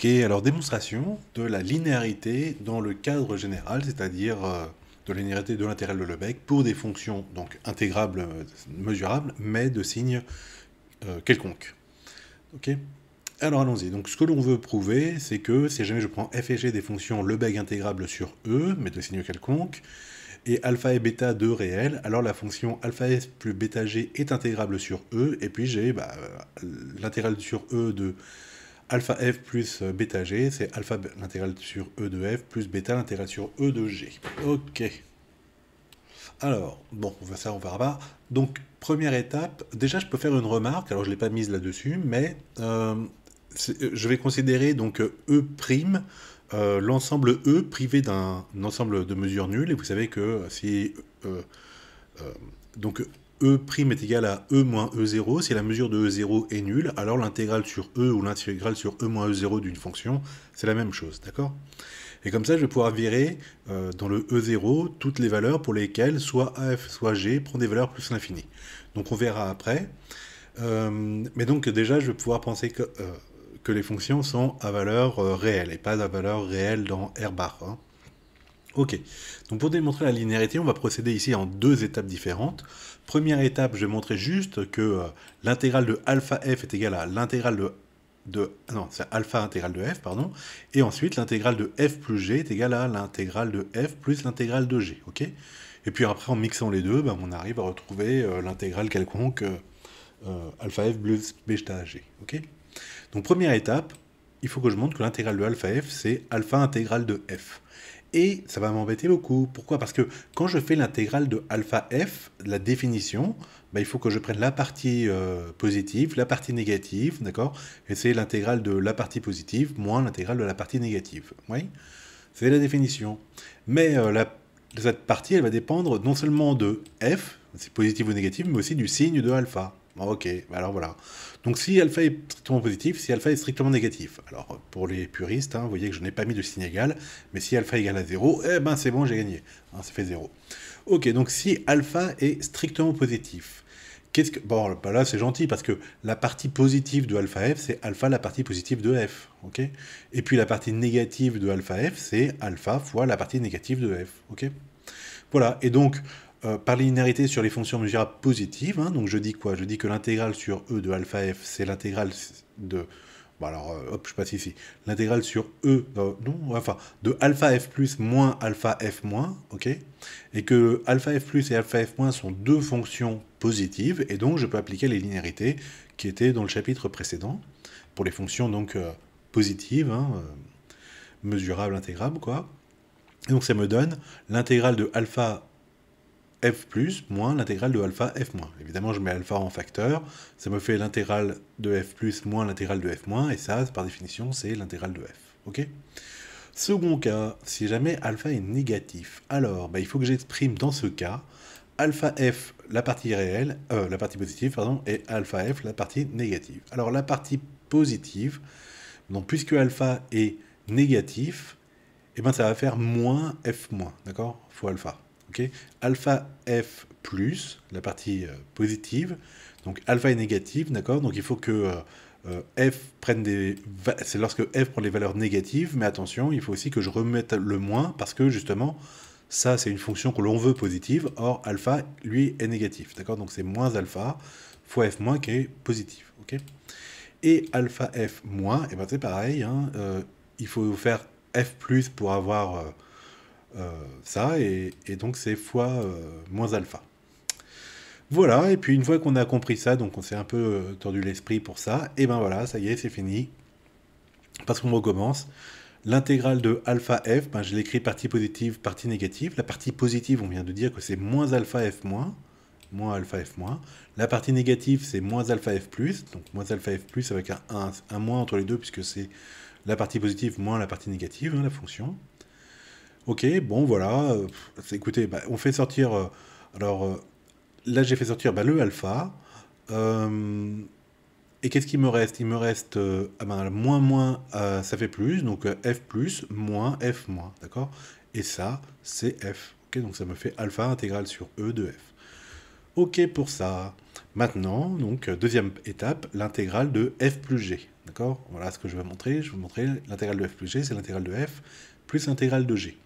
Ok, alors démonstration de la linéarité dans le cadre général, c'est-à-dire euh, de la linéarité de l'intégrale de Lebesgue pour des fonctions donc intégrables, euh, mesurables, mais de signes euh, quelconques. quelconque. Ok alors allons-y. Donc ce que l'on veut prouver, c'est que si jamais je prends f et g des fonctions Lebesgue intégrables sur E, mais de signes quelconques, et alpha et bêta de réel, alors la fonction alpha s plus bêta g est intégrable sur E, et puis j'ai bah, l'intégrale sur E de alpha f plus euh, bêta g, c'est alpha l'intégrale sur e de f plus bêta l'intégrale sur e de g. Ok. Alors, bon, on ça on va voir. Donc, première étape, déjà je peux faire une remarque, alors je ne l'ai pas mise là-dessus, mais euh, euh, je vais considérer donc E', prime, l'ensemble E privé d'un ensemble de mesures nulles, et vous savez que si... donc E' est égal à E moins E0. Si la mesure de E0 est nulle, alors l'intégrale sur E ou l'intégrale sur E moins E0 d'une fonction, c'est la même chose, d'accord Et comme ça, je vais pouvoir virer euh, dans le E0 toutes les valeurs pour lesquelles soit AF, soit G prend des valeurs plus l'infini. Donc on verra après. Euh, mais donc déjà, je vais pouvoir penser que, euh, que les fonctions sont à valeur réelle et pas à valeur réelle dans R bar. Hein. Ok, donc pour démontrer la linéarité, on va procéder ici en deux étapes différentes. Première étape, je vais montrer juste que euh, l'intégrale de alpha f est égale à l'intégrale de, Non, c'est alpha intégrale de f, pardon. Et ensuite, l'intégrale de f plus g est égale à l'intégrale de f plus l'intégrale de g, ok Et puis après, en mixant les deux, ben, on arrive à retrouver euh, l'intégrale quelconque euh, alpha f plus bêta g, ok Donc première étape, il faut que je montre que l'intégrale de alpha f, c'est alpha intégrale de f. Et ça va m'embêter beaucoup. Pourquoi Parce que quand je fais l'intégrale de alpha f, la définition, bah, il faut que je prenne la partie euh, positive, la partie négative, d'accord Et c'est l'intégrale de la partie positive moins l'intégrale de la partie négative. Oui C'est la définition. Mais euh, cette partie, elle va dépendre non seulement de f, c'est positif ou négatif, mais aussi du signe de alpha. Ok, bah alors voilà. Donc si alpha est strictement positif, si alpha est strictement négatif. Alors pour les puristes, hein, vous voyez que je n'ai pas mis de signe égal, mais si alpha égal à 0, eh ben c'est bon, j'ai gagné. Hein, ça fait 0. Ok, donc si alpha est strictement positif, qu'est-ce que... Bon, bah là c'est gentil, parce que la partie positive de alpha f, c'est alpha la partie positive de f. ok Et puis la partie négative de alpha f, c'est alpha fois la partie négative de f. ok Voilà, et donc euh, par linéarité sur les fonctions mesurables positives. Hein, donc je dis quoi Je dis que l'intégrale sur E de alpha f, c'est l'intégrale de... Bon bah alors, euh, hop, je passe ici. L'intégrale sur E, euh, enfin, de alpha f plus moins alpha f moins, ok Et que alpha f plus et alpha f moins sont deux fonctions positives, et donc je peux appliquer les linéarités qui étaient dans le chapitre précédent, pour les fonctions donc positives, hein, mesurables, intégrables, quoi. Et donc ça me donne l'intégrale de alpha f plus moins l'intégrale de alpha f moins. Évidemment, je mets alpha en facteur, ça me fait l'intégrale de f plus moins l'intégrale de f moins, et ça, par définition, c'est l'intégrale de f. Ok Second cas, si jamais alpha est négatif, alors bah, il faut que j'exprime dans ce cas alpha f la partie réelle, euh, la partie positive, pardon, et alpha f la partie négative. Alors la partie positive, donc puisque alpha est négatif, et eh ben ça va faire moins f-, moins, d'accord fois alpha alpha F plus, la partie euh, positive, donc alpha est négative, d'accord Donc il faut que euh, euh, F prenne des... C'est lorsque F prend les valeurs négatives, mais attention, il faut aussi que je remette le moins, parce que justement, ça c'est une fonction que l'on veut positive, or alpha, lui, est négatif, d'accord Donc c'est moins alpha fois F moins qui est positif, ok et alpha F moins, et eh ben c'est pareil, hein, il faut faire F plus pour avoir euh, ça, et, donc c'est fois euh, moins alpha. Voilà, et puis une fois qu'on a compris ça, donc on s'est un peu euh, tordu l'esprit pour ça, et ben voilà, ça y est, c'est fini. Parce qu'on recommence. L'intégrale de alpha f, ben je l'écris partie positive, partie négative. La partie positive, on vient de dire que c'est moins alpha f moins, moins alpha f moins. La partie négative, c'est moins alpha f plus, donc moins alpha f plus avec un, un, moins entre les deux, puisque c'est la partie positive moins la partie négative, hein, la fonction. Ok, bon voilà, euh, écoutez, bah, on fait sortir. Euh, alors euh, là, j'ai fait sortir bah, le alpha. et qu'est-ce qu'il me reste Il me reste ah ben, moins moins, ça fait plus, donc f plus moins f moins, d'accord Et ça, c'est f. ok donc ça me fait alpha intégrale sur e de f. Ok pour ça. Maintenant, donc deuxième étape, l'intégrale de f plus g. D'accord Voilà ce que je vais montrer. Je vais vous montrer l'intégrale de f plus g, c'est l'intégrale de f plus intégrale de g.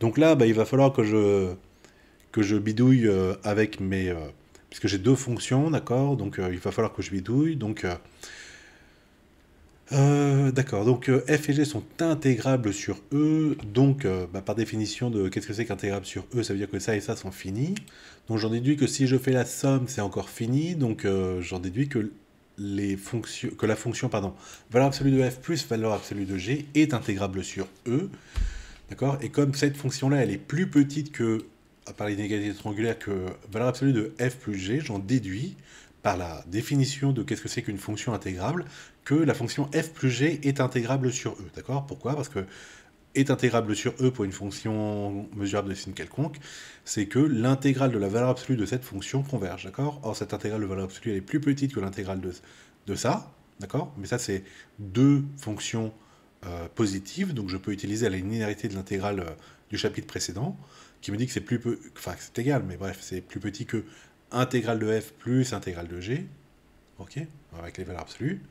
Donc là, bah, il va falloir que je, que je bidouille euh, avec mes... Euh, puisque j'ai deux fonctions, d'accord Donc euh, il va falloir que je bidouille. Donc... D'accord, donc f et g sont intégrables sur E, donc bah, par définition de qu'est-ce que c'est qu'intégrable sur E, ça veut dire que ça et ça sont finis. Donc j'en déduis que si je fais la somme, c'est encore fini, donc j'en déduis que les fonctions, que la fonction pardon, valeur absolue de f plus valeur absolue de g est intégrable sur E. D'accord Et comme cette fonction-là, elle est plus petite que, par l'inégalité triangulaire, que valeur absolue de f plus g, j'en déduis, par la définition de qu'est-ce que c'est qu'une fonction intégrable, que la fonction f plus g est intégrable sur E. D'accord Pourquoi Parce que est intégrable sur E pour une fonction mesurable de signe quelconque, c'est que l'intégrale de la valeur absolue de cette fonction converge, d'accord Or, cette intégrale de valeur absolue, elle est plus petite que l'intégrale de, de ça, d'accord Mais ça, c'est deux fonctions euh, positives, donc je peux utiliser la linéarité de l'intégrale euh, du chapitre précédent, qui me dit que c'est plus peu, enfin, c'est égal, mais bref, c'est plus petit que intégrale de f plus intégrale de g, ok Avec les valeurs absolues.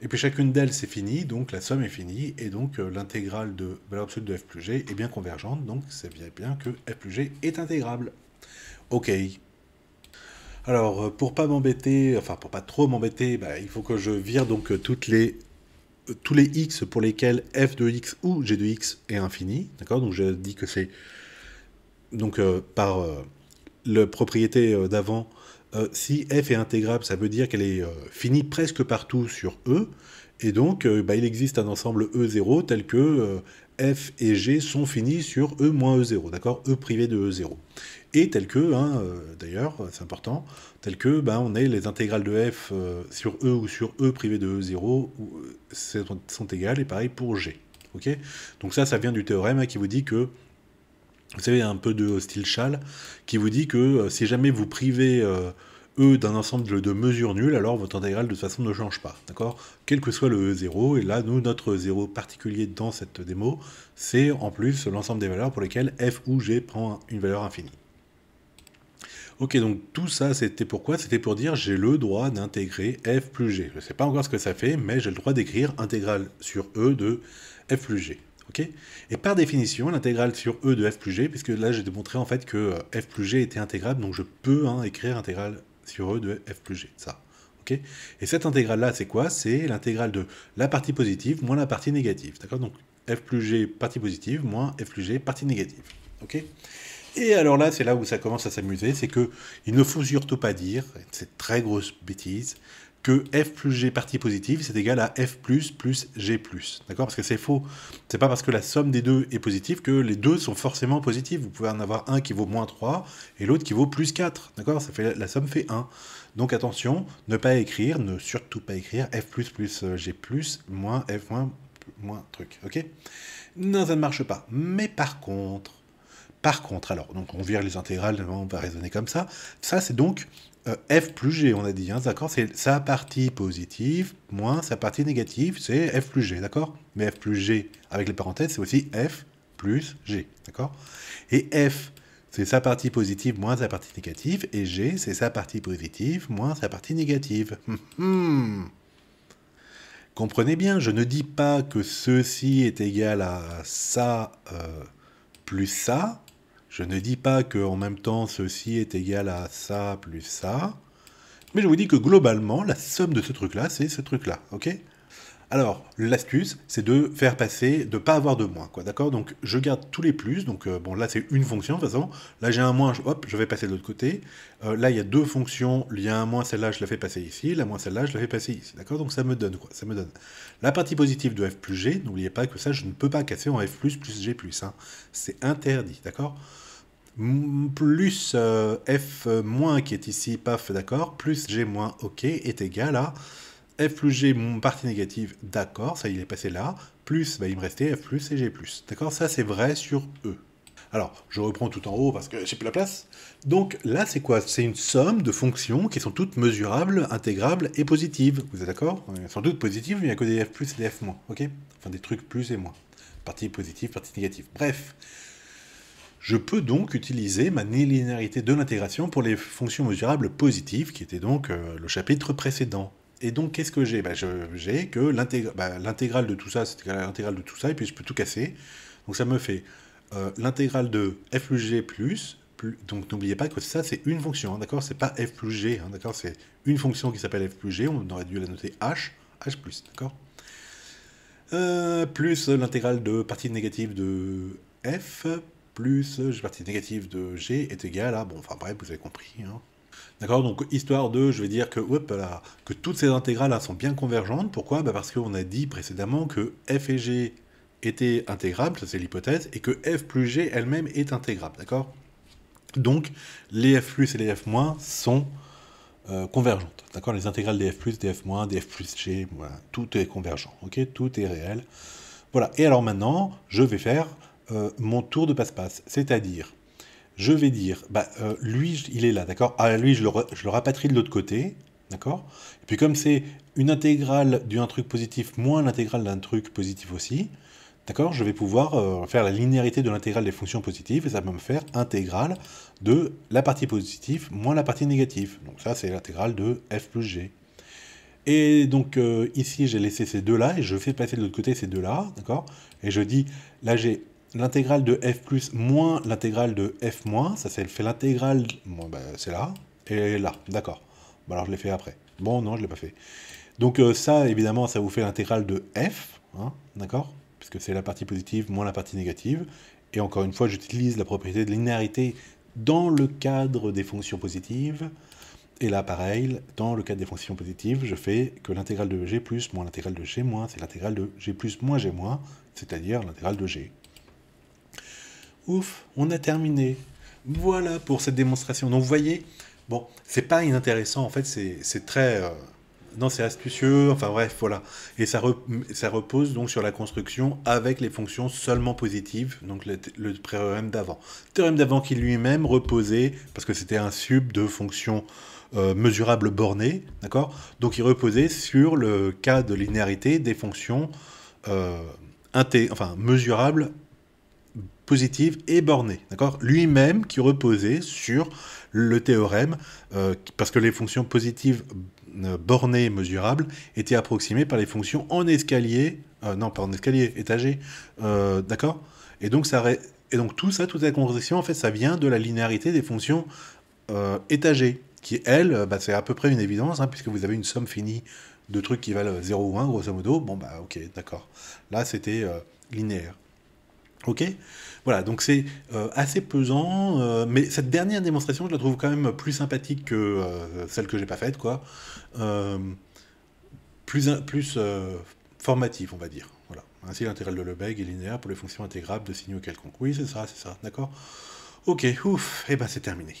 Et puis chacune d'elles, c'est fini, donc la somme est finie, et donc euh, l'intégrale de valeur absolue de f plus g est bien convergente, donc c'est bien que f plus g est intégrable. Ok. Alors, euh, pour pas m'embêter, enfin pour pas trop m'embêter, bah, il faut que je vire donc euh, toutes les tous les x pour lesquels f de x ou g de x est infini, d'accord Donc je dis que c'est donc par le propriété d'avant euh, si f est intégrable, ça veut dire qu'elle est euh, finie presque partout sur E, et donc euh, bah, il existe un ensemble E0 tel que f et g sont finis sur E moins E0, d'accord E privé de E0. Et tel que, hein, d'ailleurs, c'est important, tel que bah, on est les intégrales de f sur E ou sur E privé de E0 sont, égales, et pareil pour g. ok Donc ça, ça vient du théorème hein, qui vous dit que vous savez, un peu de style châle, qui vous dit que euh, si jamais vous privez E d'un ensemble de mesures nulles, alors votre intégrale de toute façon ne change pas, d'accord Quel que soit le e 0, et là, nous, notre 0 particulier dans cette démo, c'est en plus l'ensemble des valeurs pour lesquelles F ou G prend une valeur infinie. Ok, donc tout ça, c'était pourquoi C'était pour dire j'ai le droit d'intégrer f plus g. Je ne sais pas encore ce que ça fait, mais j'ai le droit d'écrire intégrale sur e de f plus g et par définition, l'intégrale sur E de f plus g, puisque là j'ai démontré en fait que euh, f plus g était intégrable, donc je peux hein, écrire intégrale sur E de f plus g, ça. et cette intégrale-là, c'est quoi C'est l'intégrale de la partie positive moins la partie négative, d'accord Donc f plus g partie positive moins f plus g partie négative, ok et alors là, c'est là où ça commence à s'amuser, c'est que il ne faut surtout pas dire, c'est très grosse bêtise, que f plus g partie positive, c'est égal à f plus plus g plus. D'accord Parce que c'est faux. C'est pas parce que la somme des deux est positive que les deux sont forcément positifs. Vous pouvez en avoir un qui vaut moins 3 et l'autre qui vaut plus 4. D'accord Ça fait, La somme fait 1. Donc attention, ne pas écrire, ne surtout pas écrire f plus plus euh, g plus moins f moins, moins truc. Ok Non, ça ne marche pas. Mais par contre, par contre, alors, donc on vire les intégrales, on va raisonner comme ça. Ça, c'est donc euh, f plus g, on a dit, hein, d'accord C'est sa partie positive moins sa partie négative, c'est f plus g, d'accord Mais f plus g, avec les parenthèses, c'est aussi f plus g, d'accord Et f, c'est sa partie positive moins sa partie négative, et g, c'est sa partie positive moins sa partie négative. Hum, hum. Comprenez bien, je ne dis pas que ceci est égal à ça euh, plus ça, je ne dis pas que en même temps ceci est égal à ça plus ça, mais je vous dis que globalement, la somme de ce truc-là, c'est ce truc-là, ok alors, l'astuce, c'est de faire passer, de pas avoir de moins, quoi, d'accord Donc, je garde tous les plus, donc, euh, bon, là, c'est une fonction, de toute façon, là, j'ai un moins, je, hop, je vais passer de l'autre côté, euh, là, il y a deux fonctions, il y a un moins, celle-là, je la fais passer ici, la moins, celle-là, je la fais passer ici, d'accord Donc, ça me donne, quoi, ça me donne la partie positive de f plus g, n'oubliez pas que ça, je ne peux pas casser en f plus g plus, hein. c'est interdit, d'accord plus euh, f moins qui est ici, paf, d'accord, plus g moins, ok, est égal à f plus g, partie négative, d'accord, ça il est passé là, plus, bah, il me restait f plus et g plus, d'accord, ça c'est vrai sur e. Alors, je reprends tout en haut parce que j'ai plus la place. Donc là, c'est quoi C'est une somme de fonctions qui sont toutes mesurables, intégrables et positives. Vous êtes d'accord Sans doute positives, mais il n'y a que des f plus et des f moins, ok Enfin, des trucs plus et moins. Partie positive, partie négative. Bref, je peux donc utiliser ma linéarité de l'intégration pour les fonctions mesurables positives, qui était donc euh, le chapitre précédent. Et donc, qu'est-ce que j'ai bah, J'ai que bah, l'intégrale de tout ça, c'est l'intégrale de tout ça, et puis je peux tout casser. Donc ça me fait euh, l'intégrale de f plus g plus, donc n'oubliez pas que ça, c'est une fonction, hein, d'accord C'est pas f plus g, hein, d'accord C'est une fonction qui s'appelle f plus g, on aurait dû la noter h, h plus, d'accord euh, Plus l'intégrale de partie négative de f, plus g euh, partie négative de g est égal à... Bon, enfin bref, vous avez compris. Hein. D'accord Donc histoire de, je vais dire que, que toutes ces intégrales là, sont bien convergentes. Pourquoi bah Parce qu'on a dit précédemment que f et g étaient intégrables, ça c'est l'hypothèse, et que f plus g elle-même est intégrable. D'accord Donc les f plus et les f moins sont euh, convergentes. D'accord Les intégrales des f plus, des f moins, des f plus g, tout est convergent. Ok Tout est réel. Voilà. Et alors maintenant, je vais faire euh, mon tour de passe-passe. C'est-à-dire, je vais dire, bah, euh, lui, il est là, d'accord Ah, lui, je le, rapatrie de l'autre côté, d'accord Et puis comme c'est une intégrale d'un truc positif moins l'intégrale d'un truc positif aussi, d'accord Je vais pouvoir euh, faire la linéarité de l'intégrale des fonctions positives, et ça va me faire intégrale de la partie positive moins la partie négative. Donc ça, c'est l'intégrale de f plus g. Et donc ici, j'ai laissé ces deux-là, et je fais passer de l'autre côté ces deux-là, d'accord Et je dis, là j'ai l'intégrale de f plus moins l'intégrale de f moins, ça c'est fait l'intégrale, ben, c'est là, et là, d'accord. alors je l'ai fait après. Bon, non, je ne l'ai pas fait. Donc euh, ça, évidemment, ça vous fait l'intégrale de f, hein, d'accord Puisque c'est la partie positive moins la partie négative. Et encore une fois, j'utilise la propriété de linéarité dans le cadre des fonctions positives. Et là, pareil, dans le cadre des fonctions positives, je fais que l'intégrale de g plus moins l'intégrale de g moins, c'est l'intégrale de g plus moins g moins, c'est-à-dire l'intégrale de g. Ouf, on a terminé. Voilà pour cette démonstration. Donc vous voyez, bon, c'est pas inintéressant, en fait, c'est très... Euh, non, c'est astucieux, enfin bref, voilà. Et ça, ça repose donc sur la construction avec les fonctions seulement positives, donc le, théorème d'avant. Théorème d'avant qui lui-même reposait, parce que c'était un sub de fonctions euh, mesurables bornées, d'accord Donc il reposait sur le cas de linéarité des fonctions euh, enfin, mesurables positive et bornée, d'accord Lui-même qui reposait sur le théorème, euh, parce que les fonctions positives euh, bornées et mesurables étaient approximées par les fonctions en escalier, euh, non pas en escalier, étagé, d'accord Et donc et donc tout ça, toute cette conversation, en fait, ça vient de la linéarité des fonctions étagées, qui elle, bah, c'est à peu près une évidence, hein, puisque vous avez une somme finie de trucs qui valent 0 ou 1, grosso modo. Bon bah ok, d'accord. Là c'était linéaire. Ok Voilà, donc c'est euh, assez pesant, euh, mais cette dernière démonstration, je la trouve quand même plus sympathique que euh, celle que j'ai pas faite, quoi. plus plus formative, on va dire. Voilà. Ainsi, l'intégrale de Lebesgue est linéaire pour les fonctions intégrables de signaux quelconques. Oui, c'est ça, c'est ça, d'accord Ok, ouf, et eh ben c'est terminé.